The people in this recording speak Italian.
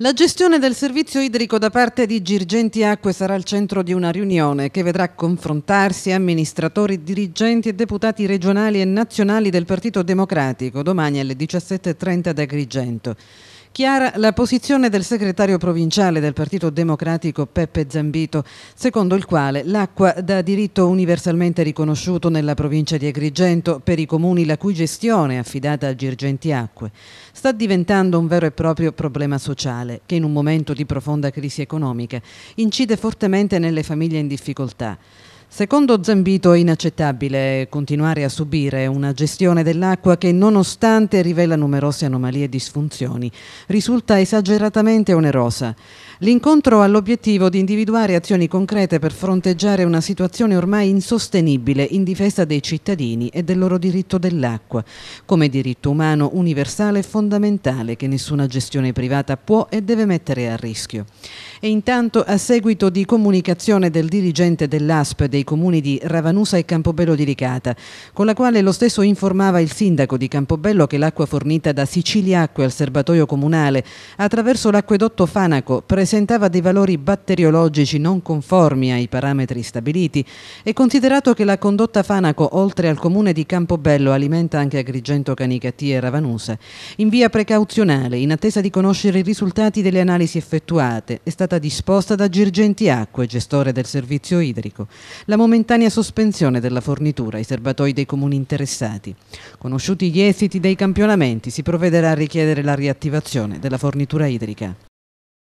La gestione del servizio idrico da parte di Girgenti Acque sarà al centro di una riunione che vedrà confrontarsi amministratori, dirigenti e deputati regionali e nazionali del Partito Democratico domani alle 17.30 da Agrigento chiara la posizione del segretario provinciale del Partito Democratico Peppe Zambito, secondo il quale l'acqua da diritto universalmente riconosciuto nella provincia di Agrigento per i comuni la cui gestione è affidata a Girgenti Acque sta diventando un vero e proprio problema sociale che in un momento di profonda crisi economica incide fortemente nelle famiglie in difficoltà. Secondo Zambito è inaccettabile continuare a subire una gestione dell'acqua che nonostante rivela numerose anomalie e disfunzioni risulta esageratamente onerosa. L'incontro ha l'obiettivo di individuare azioni concrete per fronteggiare una situazione ormai insostenibile in difesa dei cittadini e del loro diritto dell'acqua, come diritto umano universale e fondamentale che nessuna gestione privata può e deve mettere a rischio. E intanto, a seguito di comunicazione del dirigente dell'ASP dei comuni di Ravanusa e Campobello di Ricata, con la quale lo stesso informava il sindaco di Campobello che l'acqua fornita da Sicilia Acque al serbatoio comunale attraverso l'acquedotto Fanaco presentava dei valori batteriologici non conformi ai parametri stabiliti e considerato che la condotta Fanaco oltre al comune di Campobello alimenta anche Agrigento, Canicatie e Ravanusa, in via precauzionale, in attesa di conoscere i risultati delle analisi effettuate, è stata stata disposta da Girgenti Acque, gestore del servizio idrico, la momentanea sospensione della fornitura ai serbatoi dei comuni interessati. Conosciuti gli esiti dei campionamenti, si provvederà a richiedere la riattivazione della fornitura idrica.